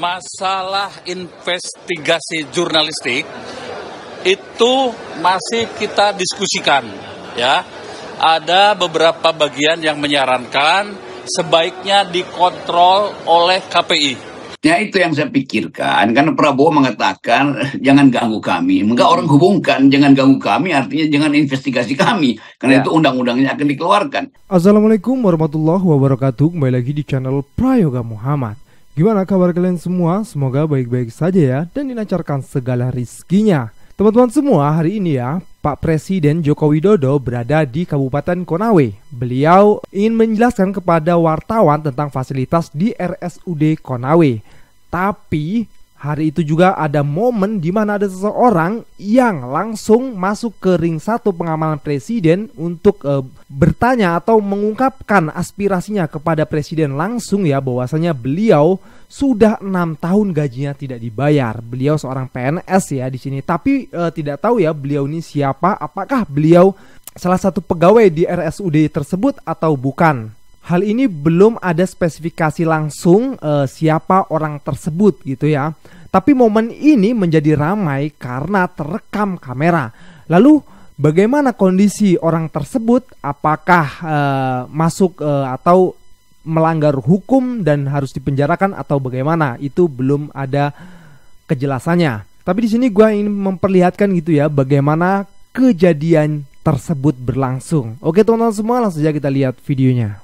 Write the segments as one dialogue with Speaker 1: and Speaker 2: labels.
Speaker 1: Masalah investigasi jurnalistik itu masih kita diskusikan ya. Ada beberapa bagian yang menyarankan sebaiknya dikontrol oleh
Speaker 2: KPI. Ya itu yang saya pikirkan karena Prabowo mengatakan jangan ganggu kami. Enggak orang hmm. hubungkan jangan ganggu kami artinya jangan investigasi kami karena ya. itu undang-undangnya akan dikeluarkan.
Speaker 3: Assalamualaikum warahmatullahi wabarakatuh. Kembali lagi di channel Prayoga Muhammad. Gimana kabar kalian semua? Semoga baik-baik saja ya dan dilancarkan segala rizkinya. Teman-teman semua hari ini ya Pak Presiden Joko Widodo berada di Kabupaten Konawe. Beliau ingin menjelaskan kepada wartawan tentang fasilitas di RSUD Konawe. Tapi hari itu juga ada momen di mana ada seseorang yang langsung masuk ke ring satu pengamalan presiden untuk e, bertanya atau mengungkapkan aspirasinya kepada presiden langsung ya bahwasanya beliau sudah enam tahun gajinya tidak dibayar. Beliau seorang PNS ya di sini, tapi e, tidak tahu ya beliau ini siapa, apakah beliau salah satu pegawai di RSUD tersebut atau bukan. Hal ini belum ada spesifikasi langsung uh, siapa orang tersebut gitu ya. Tapi momen ini menjadi ramai karena terekam kamera. Lalu bagaimana kondisi orang tersebut? Apakah uh, masuk uh, atau melanggar hukum dan harus dipenjarakan atau bagaimana? Itu belum ada kejelasannya. Tapi di sini gue ingin memperlihatkan gitu ya bagaimana kejadian tersebut berlangsung. Oke teman-teman semua langsung saja kita lihat videonya.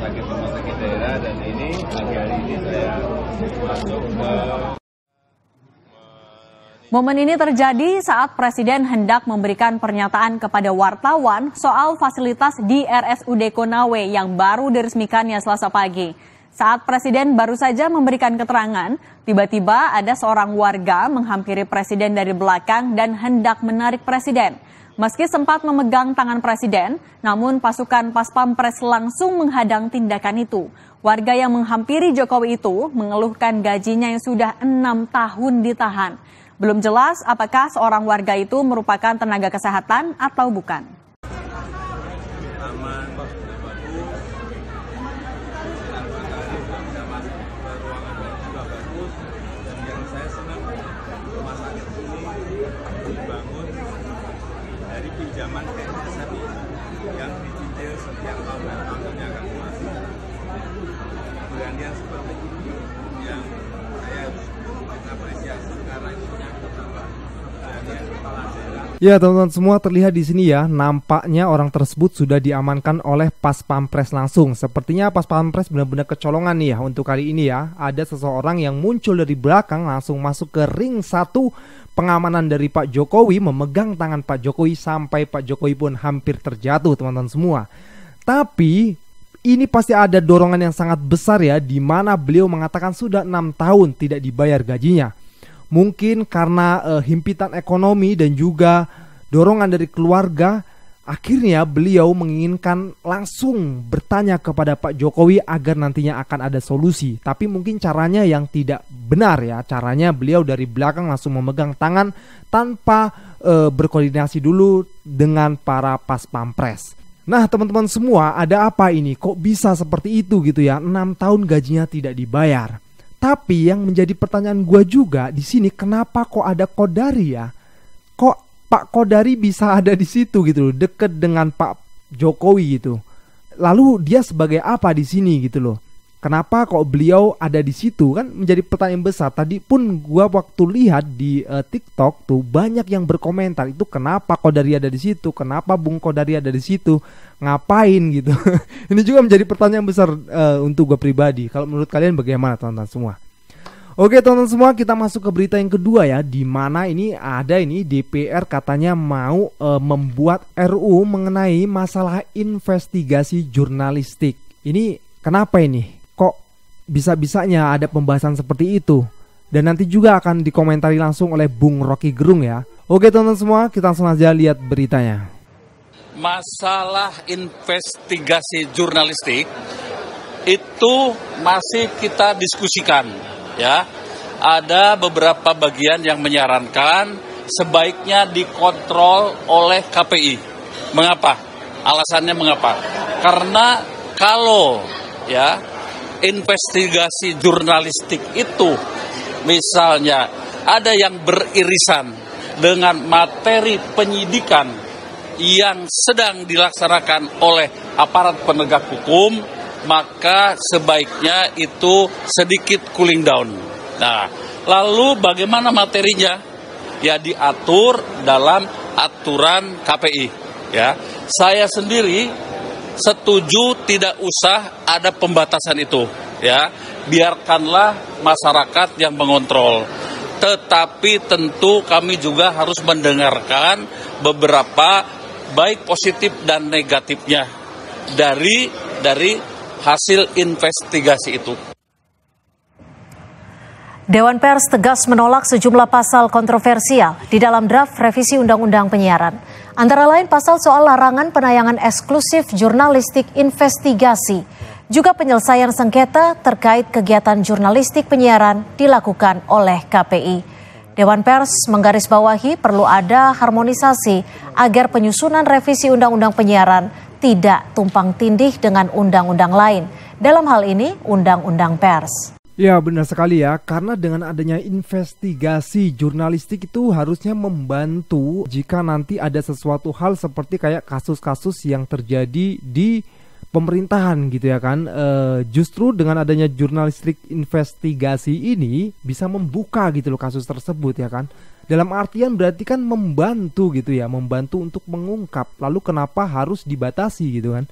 Speaker 1: sakit rumah sakit daerah dan ini pagi hari ini saya masuk ke Momen ini terjadi saat Presiden hendak memberikan pernyataan kepada wartawan soal fasilitas di RSUD Konawe yang baru diresmikannya selasa pagi. Saat Presiden baru saja memberikan keterangan, tiba-tiba ada seorang warga menghampiri Presiden dari belakang dan hendak menarik Presiden. Meski sempat memegang tangan Presiden, namun pasukan Pas Pampres langsung menghadang tindakan itu. Warga yang menghampiri Jokowi itu mengeluhkan gajinya yang sudah enam tahun ditahan. Belum jelas apakah seorang warga itu merupakan tenaga kesehatan atau bukan. pengalaman kayak gitu, yang dicicil setiap tahun dan tahunnya akan masuk. Berani seperti ini yang Ya
Speaker 3: teman-teman semua terlihat di sini ya, nampaknya orang tersebut sudah diamankan oleh pas pampres langsung. Sepertinya pas pampres benar-benar kecolongan nih ya untuk kali ini ya. Ada seseorang yang muncul dari belakang langsung masuk ke ring satu pengamanan dari Pak Jokowi memegang tangan Pak Jokowi sampai Pak Jokowi pun hampir terjatuh teman-teman semua. Tapi ini pasti ada dorongan yang sangat besar ya di mana beliau mengatakan sudah enam tahun tidak dibayar gajinya. Mungkin karena uh, himpitan ekonomi dan juga dorongan dari keluarga, akhirnya beliau menginginkan langsung bertanya kepada Pak Jokowi agar nantinya akan ada solusi. Tapi mungkin caranya yang tidak benar ya. Caranya beliau dari belakang langsung memegang tangan tanpa e, berkoordinasi dulu dengan para pas pampres. Nah teman-teman semua ada apa ini? Kok bisa seperti itu gitu ya? 6 tahun gajinya tidak dibayar. Tapi yang menjadi pertanyaan gue juga di sini kenapa kok ada Kodari ya? Kok Pak Kodari bisa ada di situ gitu loh, deket dengan Pak Jokowi gitu. Lalu dia sebagai apa di sini gitu loh? Kenapa kok beliau ada di situ kan menjadi pertanyaan besar. Tadi pun gua waktu lihat di uh, TikTok tuh banyak yang berkomentar itu kenapa kok dari ada di situ? Kenapa Bung Kodari ada di situ? Ngapain gitu. Ini juga menjadi pertanyaan besar uh, untuk gua pribadi. Kalau menurut kalian bagaimana tonton semua? Oke tonton semua kita masuk ke berita yang kedua ya di mana ini ada ini DPR katanya mau e, membuat RU mengenai masalah investigasi jurnalistik. Ini kenapa ini? kok bisa-bisanya ada pembahasan seperti itu. Dan nanti juga akan dikomentari langsung oleh Bung Rocky Gerung ya. Oke teman-teman semua, kita langsung aja lihat beritanya.
Speaker 1: Masalah investigasi jurnalistik itu masih kita diskusikan ya. Ada beberapa bagian yang menyarankan sebaiknya dikontrol oleh KPI. Mengapa? Alasannya mengapa? Karena kalau ya investigasi jurnalistik itu misalnya ada yang beririsan dengan materi penyidikan yang sedang dilaksanakan oleh aparat penegak hukum, maka sebaiknya itu sedikit cooling down. Nah, lalu bagaimana materinya? Ya diatur dalam aturan KPI. Ya, saya sendiri setuju tidak usah ada pembatasan itu ya biarkanlah masyarakat yang mengontrol tetapi tentu kami juga harus mendengarkan beberapa baik positif dan negatifnya dari dari hasil investigasi itu
Speaker 3: Dewan Pers tegas menolak sejumlah pasal kontroversial di dalam draft revisi Undang-Undang Penyiaran. Antara lain pasal soal larangan penayangan eksklusif jurnalistik investigasi,
Speaker 1: juga penyelesaian sengketa terkait kegiatan jurnalistik penyiaran dilakukan oleh KPI. Dewan Pers menggarisbawahi perlu ada harmonisasi agar penyusunan revisi Undang-Undang Penyiaran tidak tumpang tindih dengan undang-undang lain. Dalam hal ini, Undang-Undang Pers.
Speaker 3: Ya benar sekali ya, karena dengan adanya investigasi jurnalistik itu harusnya membantu jika nanti ada sesuatu hal seperti kayak kasus-kasus yang terjadi di pemerintahan gitu ya kan. E, justru dengan adanya jurnalistik investigasi ini bisa membuka gitu loh kasus tersebut ya kan. Dalam artian berarti kan membantu gitu ya, membantu untuk mengungkap. Lalu kenapa harus dibatasi gitu kan?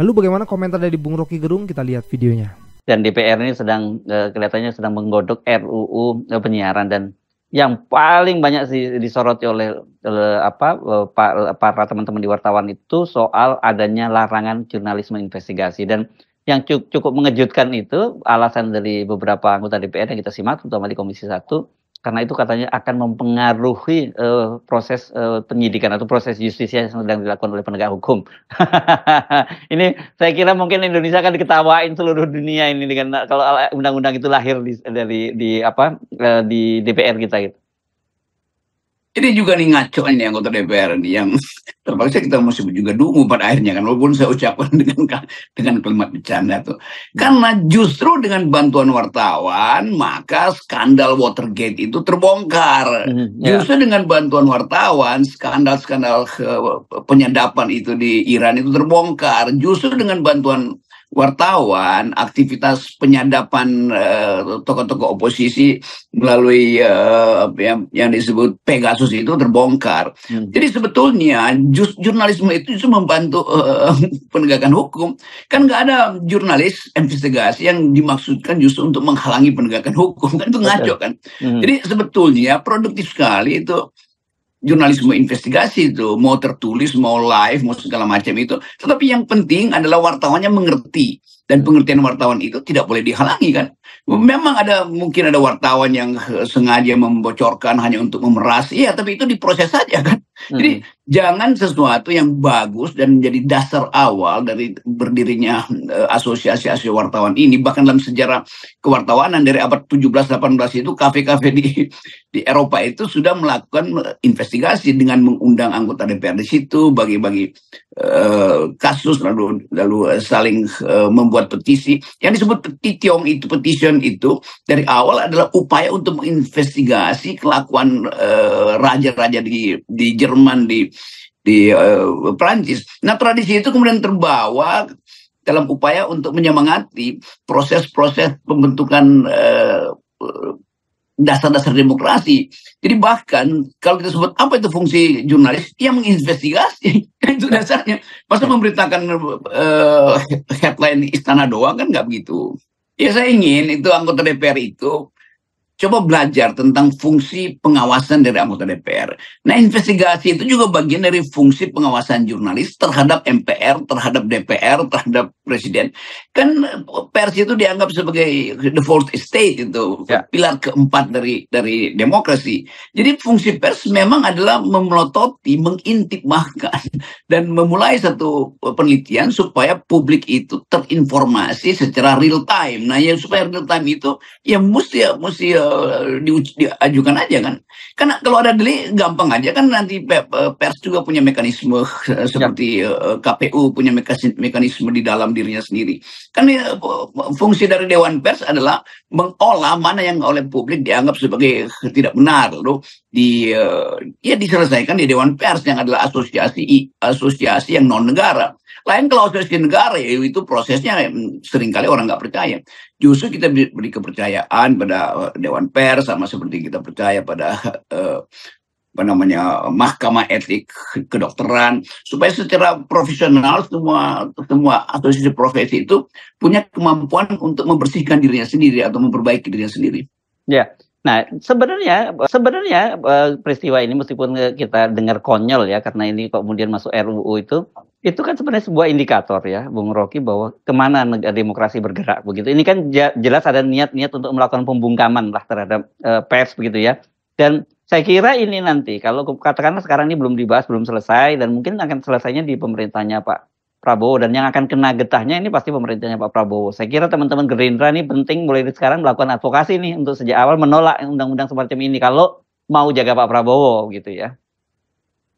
Speaker 3: Lalu bagaimana komentar dari Bung Rocky Gerung kita lihat videonya
Speaker 4: dan DPR ini sedang eh, kelihatannya sedang menggodok RUU eh, penyiaran dan yang paling banyak disoroti oleh, oleh apa eh, para teman-teman di wartawan itu soal adanya larangan jurnalisme investigasi dan yang cukup mengejutkan itu alasan dari beberapa anggota DPR yang kita simak terutama di Komisi 1 karena itu katanya akan mempengaruhi uh, proses uh, penyidikan atau proses justisi yang sedang dilakukan oleh penegak hukum. ini saya kira mungkin Indonesia akan diketawain seluruh dunia ini dengan kalau undang-undang itu lahir di, dari di apa eh, di DPR kita gitu. Ini juga nih ngaco nih anggota DPR
Speaker 2: nih yang terpaksa kita mesti juga dungu pada akhirnya kan walaupun saya ucapkan dengan dengan kalimat bercanda tuh. Karena justru dengan bantuan wartawan maka skandal Watergate itu terbongkar. Mm, yeah. Justru dengan bantuan wartawan skandal-skandal penyadapan itu di Iran itu terbongkar. Justru dengan bantuan wartawan, aktivitas penyadapan eh, tokoh-tokoh uh, oposisi melalui eh, yang, yang disebut Pegasus itu terbongkar. Hmm. Jadi sebetulnya just, jurnalisme itu justru membantu eh, penegakan hukum. Kan nggak ada jurnalis investigasi yang dimaksudkan justru untuk menghalangi penegakan hukum kan itu ngaco kan. Hmm. Jadi sebetulnya produktif sekali itu jurnalisme investigasi itu mau tertulis mau live mau segala macam itu tetapi yang penting adalah wartawannya mengerti dan pengertian wartawan itu tidak boleh dihalangi kan. Memang ada mungkin ada wartawan yang sengaja membocorkan hanya untuk memeras, iya tapi itu diproses saja kan. Hmm. Jadi jangan sesuatu yang bagus dan menjadi dasar awal dari berdirinya eh, asosiasi-asosiasi wartawan ini bahkan dalam sejarah kewartawanan dari abad 17 18 itu kafe-kafe di di Eropa itu sudah melakukan eh, investigasi dengan mengundang anggota DPR di situ bagi-bagi uh, kasus lalu lalu saling uh, membuat petisi. Yang disebut petition itu, petition itu dari awal adalah upaya untuk menginvestigasi kelakuan eh, raja-raja uh, di di Jerman di di uh, Perancis. Nah tradisi itu kemudian terbawa dalam upaya untuk menyemangati proses-proses pembentukan uh, dasar-dasar demokrasi. Jadi bahkan kalau kita sebut apa itu fungsi jurnalis, dia menginvestigasi itu dasarnya. Masa memberitakan uh, eh, headline istana doang kan nggak begitu. Ya saya ingin itu anggota DPR itu Coba belajar tentang fungsi pengawasan dari anggota DPR. Nah, investigasi itu juga bagian dari fungsi pengawasan jurnalis terhadap MPR, terhadap DPR, terhadap presiden. Kan eh, pers itu dianggap sebagai the fourth state itu, ya. pilar keempat dari dari demokrasi. Jadi fungsi pers memang adalah memelototi, mengintip bahkan dan memulai satu eh, penelitian supaya publik itu terinformasi secara real time. Nah, yang supaya real time itu ya mesti ya mesti ya eh, diajukan aja kan. Karena kalau ada delay gampang aja kan nanti pers juga punya mekanisme eh, seperti ya. eh, KPU punya mekanisme di dalam dirinya sendiri. Kan eh, fungsi dari Dewan Pers adalah mengolah mana yang oleh publik dianggap sebagai tidak benar loh di ya diselesaikan di Dewan Pers yang adalah asosiasi asosiasi yang non negara. Lain kalau asosiasi negara ya, itu prosesnya hmm, seringkali orang nggak percaya. Justru kita beri kepercayaan pada eh, Dewan Pers sama seperti kita percaya pada eh, apa namanya Mahkamah Etik Kedokteran supaya secara profesional semua semua asosiasi profesi itu punya kemampuan untuk membersihkan dirinya sendiri atau memperbaiki dirinya sendiri.
Speaker 4: Ya. Yeah. Nah, sebenarnya sebenarnya eh, peristiwa ini meskipun kita dengar konyol ya karena ini kemudian masuk RUU itu itu kan sebenarnya sebuah indikator ya, Bung Rocky, bahwa kemana negara demokrasi bergerak begitu. Ini kan jelas ada niat-niat untuk melakukan pembungkaman lah terhadap e, pers begitu ya. Dan saya kira ini nanti kalau katakanlah sekarang ini belum dibahas, belum selesai dan mungkin akan selesainya di pemerintahnya Pak Prabowo dan yang akan kena getahnya ini pasti pemerintahnya Pak Prabowo. Saya kira teman-teman Gerindra ini penting mulai dari sekarang melakukan advokasi nih untuk sejak awal menolak undang-undang semacam ini kalau mau jaga Pak Prabowo gitu ya.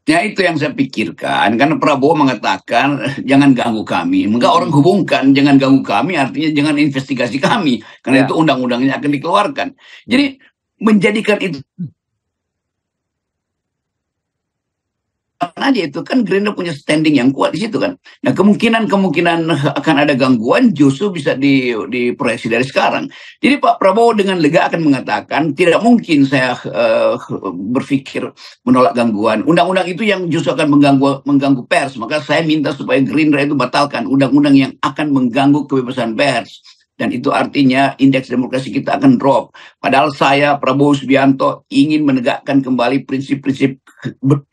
Speaker 4: Ya itu yang
Speaker 2: saya pikirkan karena Prabowo mengatakan jangan ganggu kami. Enggak orang hubungkan jangan ganggu kami artinya jangan investigasi kami karena ya. itu undang-undangnya akan dikeluarkan. Jadi menjadikan itu aja itu kan Gerindra punya standing yang kuat di situ kan. Nah kemungkinan kemungkinan akan ada gangguan justru bisa di diproyeksi dari sekarang. Jadi Pak Prabowo dengan lega akan mengatakan tidak mungkin saya uh, berpikir menolak gangguan. Undang-undang itu yang justru akan mengganggu mengganggu pers. Maka saya minta supaya Gerindra itu batalkan undang-undang yang akan mengganggu kebebasan pers dan itu artinya indeks demokrasi kita akan drop. Padahal saya Prabowo Subianto ingin menegakkan kembali prinsip-prinsip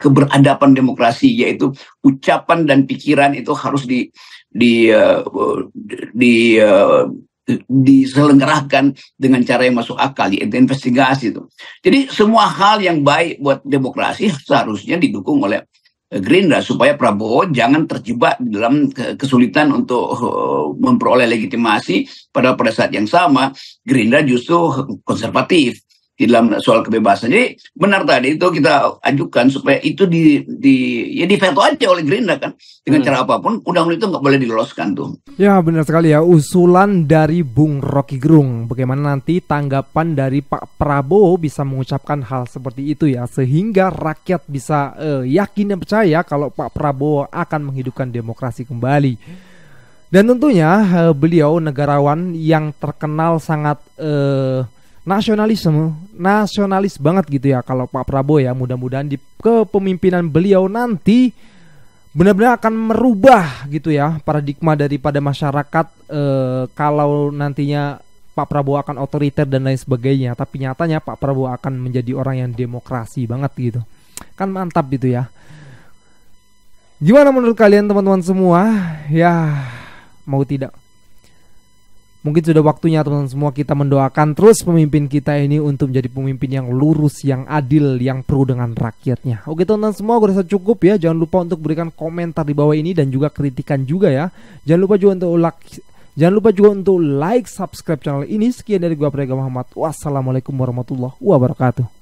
Speaker 2: keberadaban demokrasi yaitu ucapan dan pikiran itu harus di di eh, di, di eh, diselenggarakan dengan cara yang masuk akal yaitu investigasi itu. Jadi semua hal yang baik buat demokrasi seharusnya didukung oleh Gerindra supaya Prabowo jangan terjebak dalam kesulitan untuk eh, memperoleh legitimasi pada pada saat yang sama Gerindra justru konservatif di dalam soal kebebasan. Jadi benar tadi itu kita ajukan supaya itu di di ya di veto aja oleh Gerindra kan dengan hmm. cara apapun undang-undang itu nggak boleh diloloskan tuh.
Speaker 3: Ya benar sekali ya usulan dari Bung Rocky Gerung bagaimana nanti tanggapan dari Pak Prabowo bisa mengucapkan hal seperti itu ya sehingga rakyat bisa uh, yakin dan percaya kalau Pak Prabowo akan menghidupkan demokrasi kembali. Dan tentunya eh, beliau negarawan yang terkenal sangat eh, nasionalisme nasionalis banget gitu ya kalau Pak Prabowo ya mudah-mudahan di kepemimpinan beliau nanti benar-benar akan merubah gitu ya paradigma daripada masyarakat e, kalau nantinya Pak Prabowo akan otoriter dan lain sebagainya tapi nyatanya Pak Prabowo akan menjadi orang yang demokrasi banget gitu kan mantap gitu ya gimana menurut kalian teman-teman semua ya mau tidak Mungkin sudah waktunya teman-teman semua kita mendoakan terus pemimpin kita ini untuk menjadi pemimpin yang lurus, yang adil, yang pro dengan rakyatnya. Oke teman-teman semua, gue rasa cukup ya. Jangan lupa untuk berikan komentar di bawah ini dan juga kritikan juga ya. Jangan lupa juga untuk like, jangan lupa juga untuk like, subscribe channel ini. Sekian dari gue Prega Muhammad. Wassalamualaikum warahmatullahi
Speaker 4: wabarakatuh.